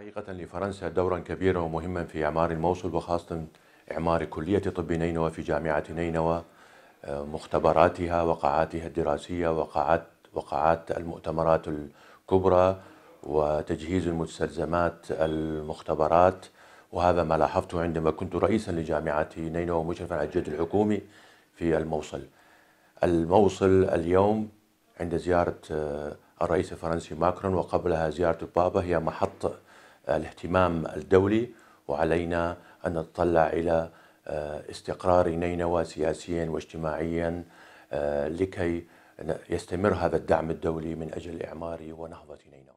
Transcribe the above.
حقيقة لفرنسا دورا كبيرا ومهما في إعمار الموصل وخاصة إعمار كلية طب نينوى في جامعة نينوى مختبراتها وقاعاتها الدراسية وقاعات وقاعات المؤتمرات الكبرى وتجهيز المستلزمات المختبرات وهذا ما لاحظته عندما كنت رئيسا لجامعة نينوى ومشرفا على الجهد الحكومي في الموصل الموصل اليوم عند زيارة الرئيس الفرنسي ماكرون وقبلها زيارة البابا هي محط الاهتمام الدولي وعلينا أن نتطلع إلى آه، استقرار نينوى سياسيا واجتماعيا آه، لكي يستمر هذا الدعم الدولي من أجل إعمار ونهضة نينوى